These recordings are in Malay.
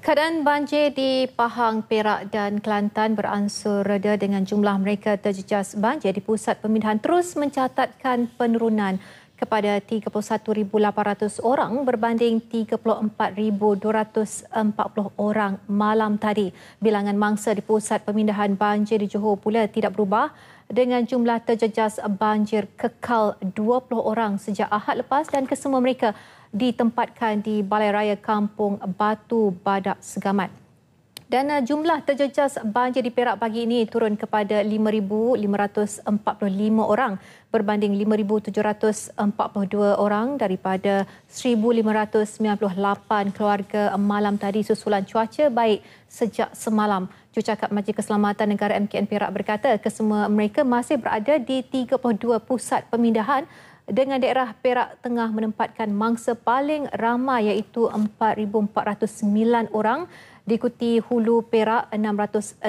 Keadaan banjir di Pahang, Perak dan Kelantan beransur reda dengan jumlah mereka terjejas banjir di pusat pemindahan terus mencatatkan penurunan kepada 31,800 orang berbanding 34,240 orang malam tadi. Bilangan mangsa di pusat pemindahan banjir di Johor pula tidak berubah dengan jumlah terjejas banjir kekal 20 orang sejak Ahad lepas dan kesemua mereka ditempatkan di Balai Raya Kampung Batu Badak Segamat. Dan eh, jumlah terjejas banjir di Perak pagi ini turun kepada 5,545 orang berbanding 5,742 orang daripada 1,598 keluarga malam tadi susulan cuaca baik sejak semalam. Jucakap Majlis Keselamatan Negara MKN Perak berkata kesemua mereka masih berada di 32 pusat pemindahan dengan daerah Perak Tengah menempatkan mangsa paling ramai iaitu 4,409 orang diikuti Hulu Perak 606,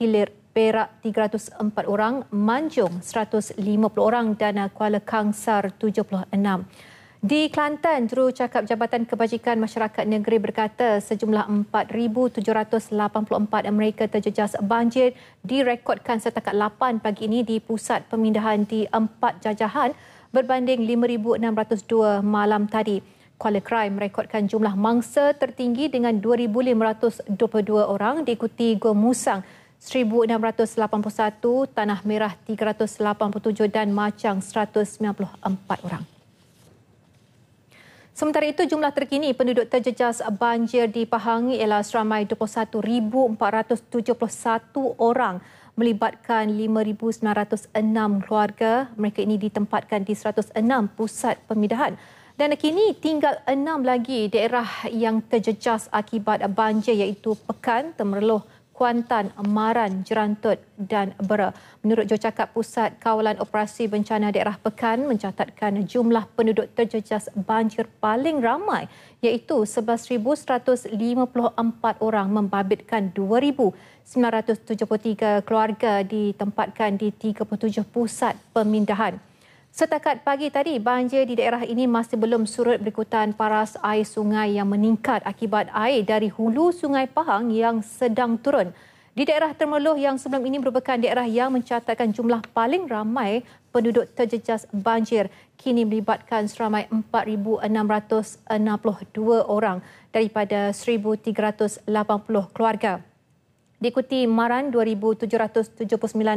Hilir Perak 304 orang, Manjung 150 orang dan Kuala Kangsar 76. Di Kelantan, jurucakap Jabatan Kebajikan Masyarakat Negeri berkata sejumlah 4,784 Amerika terjejas banjir direkodkan setakat 8 pagi ini di pusat pemindahan di empat jajahan berbanding 5,602 malam tadi. Kuala Krai merekodkan jumlah mangsa tertinggi dengan 2,522 orang diikuti Gua Musang 1,681, Tanah Merah 387 dan Macang 194 orang. Sementara itu, jumlah terkini penduduk terjejas banjir di Pahang ialah seramai 21,471 orang melibatkan 5,906 keluarga. Mereka ini ditempatkan di 106 pusat pemindahan. Dan kini tinggal enam lagi daerah yang terjejas akibat banjir iaitu Pekan, Temerloh, Kuantan, Maran, Jerantut dan Bera. Menurut jocakap Pusat Kawalan Operasi Bencana Daerah Pekan mencatatkan jumlah penduduk terjejas banjir paling ramai iaitu 11154 orang membabitkan 2973 keluarga ditempatkan di 37 pusat pemindahan. Setakat pagi tadi, banjir di daerah ini masih belum surut berikutan paras air sungai yang meningkat akibat air dari hulu Sungai Pahang yang sedang turun. Di daerah Termeluh yang sebelum ini merupakan daerah yang mencatatkan jumlah paling ramai penduduk terjejas banjir kini melibatkan seramai 4662 orang daripada 1380 keluarga diikuti Maran 2779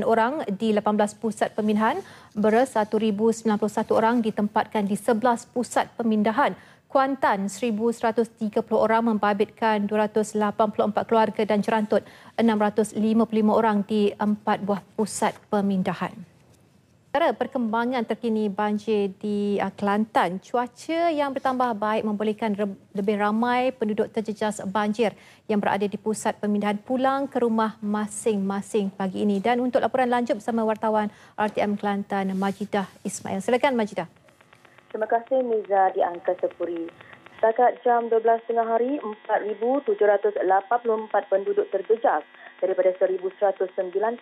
orang di 18 pusat pemindahan, Beres 1091 orang ditempatkan di 11 pusat pemindahan. Kuantan 1130 orang membabitkan 284 keluarga dan Jerantut 655 orang di 4 buah pusat pemindahan. Antara perkembangan terkini banjir di uh, Kelantan, cuaca yang bertambah baik membolehkan lebih ramai penduduk terjejas banjir yang berada di pusat pemindahan pulang ke rumah masing-masing pagi ini. Dan untuk laporan lanjut bersama wartawan RTM Kelantan, Majidah Ismail. Silakan Majidah. Terima kasih Miza di Angka Sepuri. Setakat jam 12.30 hari, 4,784 penduduk terjejas daripada 1,109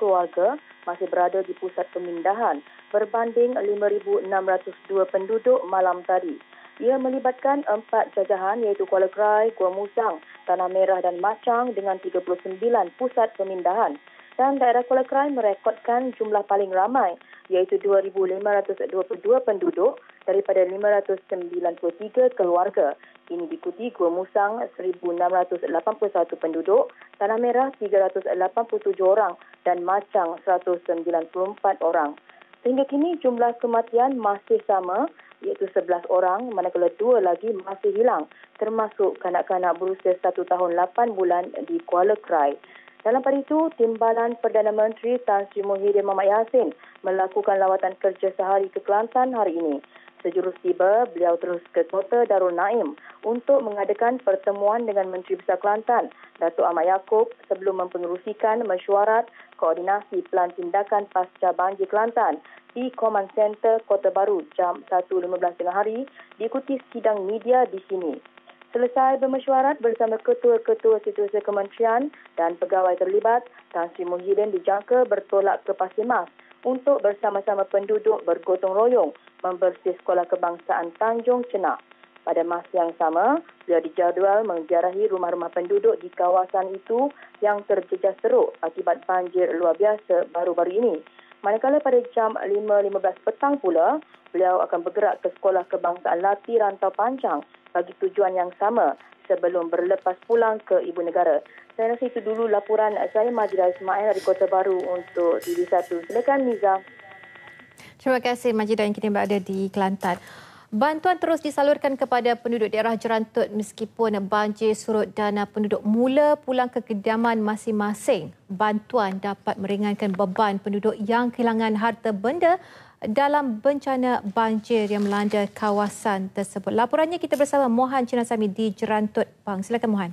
keluarga masih berada di pusat pemindahan berbanding 5,602 penduduk malam tadi. Ia melibatkan empat jajahan iaitu Kuala Krai, Kuala Musang, Tanah Merah dan Macang dengan 39 pusat pemindahan. Dan daerah Kuala Krai merekodkan jumlah paling ramai iaitu 2,522 penduduk daripada 593 keluarga. Ini diikuti Gua Musang 1,681 penduduk, Tanah Merah 387 orang dan Macang 194 orang. Sehingga kini jumlah kematian masih sama iaitu 11 orang manakala dua lagi masih hilang termasuk kanak-kanak berusia 1 tahun 8 bulan di Kuala Krai. Dalam pada itu, Timbalan Perdana Menteri Tan Sri Muhyiddin Mohamad Yassin melakukan lawatan kerja sehari ke Kelantan hari ini sejurus tiba, beliau terus ke Kota Darul Naim untuk mengadakan pertemuan dengan Menteri Besar Kelantan, Datuk Ahmad Yaakob sebelum mempengerusikan mesyuarat koordinasi pelan tindakan pasca banjir Kelantan di Command Center Kota Baru jam 1.15 tengah hari diikuti sidang media di sini. Selesai bermesyuarat bersama ketua-ketua situasi kementerian dan pegawai terlibat, Tan Sri Muhyiddin dijangka bertolak ke Pasir Mas untuk bersama-sama penduduk bergotong royong membersih Sekolah Kebangsaan Tanjung Cenak. Pada masa yang sama, beliau dijadual mengjarahi rumah-rumah penduduk di kawasan itu yang terjejas teruk akibat banjir luar biasa baru-baru ini. Manakala pada jam 5.15 petang pula, beliau akan bergerak ke Sekolah Kebangsaan Lati Rantau Panjang bagi tujuan yang sama sebelum berlepas pulang ke ibu negara. Saya rasa itu dulu laporan saya Majlis Ismail dari Kota Baru untuk TV1. Silakan Nizam. Terima kasih Majidah yang kini berada di Kelantan. Bantuan terus disalurkan kepada penduduk daerah Jerantut meskipun banjir surut dan penduduk mula pulang ke kediaman masing-masing. Bantuan dapat meringankan beban penduduk yang kehilangan harta benda dalam bencana banjir yang melanda kawasan tersebut. Laporannya kita bersama Mohan Cinasami di Jerantut Pang. Silakan Mohan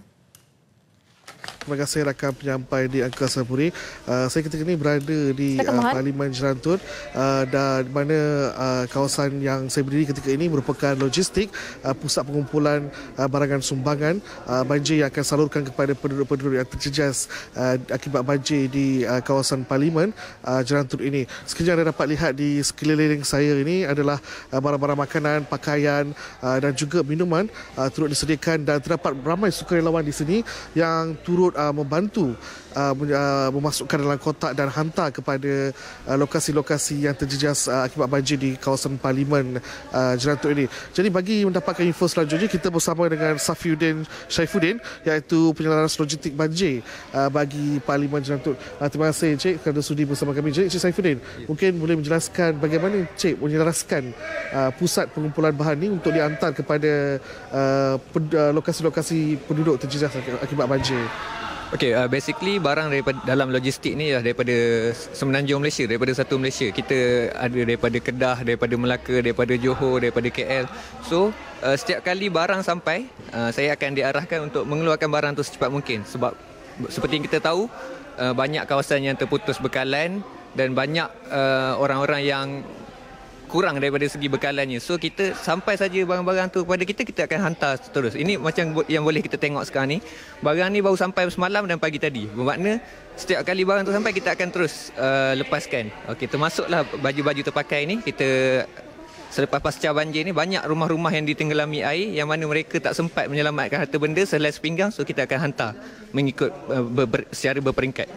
terima kasih rakan penyampai di Angkasa Puri. Uh, saya ketika ini berada di uh, Parlimen Jerantut uh, ah, di mana uh, kawasan yang saya berdiri ketika ini merupakan logistik uh, pusat pengumpulan uh, barangan sumbangan uh, banjir yang akan salurkan kepada penduduk-penduduk yang terjejas uh, akibat banjir di uh, kawasan Parlimen uh, Jerantut ini. Sekejap anda dapat lihat di sekeliling saya ini adalah uh, barang-barang makanan, pakaian uh, dan juga minuman uh, turut disediakan dan terdapat ramai sukarelawan di sini yang turut uh, membantu uh, uh, memasukkan dalam kotak dan hantar kepada uh, lokasi-lokasi yang terjejas uh, akibat banjir di kawasan Parlimen uh, Jelantuk ini. Jadi bagi mendapatkan info selanjutnya, kita bersama dengan Safiuddin Syafuddin iaitu penyelaras logistik banjir uh, bagi Parlimen Jelantuk. Uh, terima kasih Encik kerana sudi bersama kami. Jadi Encik Syafuddin, ya. mungkin boleh menjelaskan bagaimana Encik menyelaraskan uh, pusat pengumpulan bahan ini untuk diantar kepada uh, pen, uh, lokasi-lokasi penduduk terjejas akibat banjir. Okey, uh, basically barang daripada dalam logistik ni ialah daripada semenanjung Malaysia, daripada satu Malaysia. Kita ada daripada Kedah, daripada Melaka, daripada Johor, daripada KL. So, uh, setiap kali barang sampai, uh, saya akan diarahkan untuk mengeluarkan barang tu secepat mungkin sebab seperti yang kita tahu, uh, banyak kawasan yang terputus bekalan dan banyak uh, orang-orang yang kurang daripada segi bekalannya. So kita sampai saja barang-barang tu kepada kita kita akan hantar terus. Ini macam yang boleh kita tengok sekarang ni. Barang ni baru sampai semalam dan pagi tadi. Bermakna setiap kali barang tu sampai kita akan terus uh, lepaskan. Okey, termasuklah baju-baju terpakai ni kita selepas pasca banjir ni banyak rumah-rumah yang ditenggelami air yang mana mereka tak sempat menyelamatkan harta benda selain pinggang, so kita akan hantar mengikut uh, ber- ber- secara berperingkat.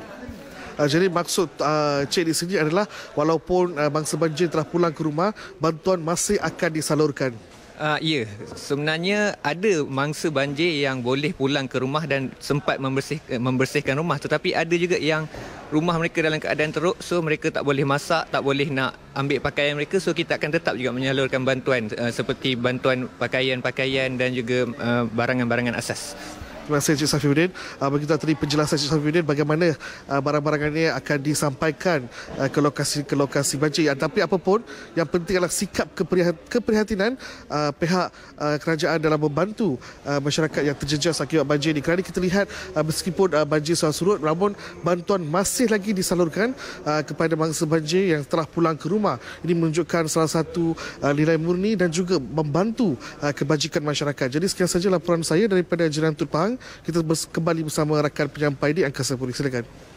Uh, jadi maksud uh, Cik di sini adalah walaupun uh, ah, bangsa banjir telah pulang ke rumah, bantuan masih akan disalurkan. Uh, ya, sebenarnya ada mangsa banjir yang boleh pulang ke rumah dan sempat membersih, eh, membersihkan rumah. Tetapi ada juga yang rumah mereka dalam keadaan teruk, so mereka tak boleh masak, tak boleh nak ambil pakaian mereka. So kita akan tetap juga menyalurkan bantuan uh, seperti bantuan pakaian-pakaian dan juga uh, barangan-barangan asas. Penasihat Cik Safiuddin uh, ah, Beritahu tadi penjelasan Cik Safiuddin Bagaimana ah, barang-barang ini akan disampaikan ah, Ke lokasi ke lokasi banjir Tapi apapun Yang penting adalah sikap keprihatinan uh, Pihak kerajaan dalam membantu Masyarakat yang terjejas akibat banjir ini Kerana kita lihat Meskipun banjir sudah surut Namun bantuan masih lagi disalurkan Kepada mangsa banjir yang telah pulang ke rumah Ini menunjukkan salah satu nilai murni Dan juga membantu kebajikan masyarakat Jadi sekian saja laporan saya Daripada Jiran Tupang kita kembali bersama rakan penyampai di Angkasa Puri. Silakan.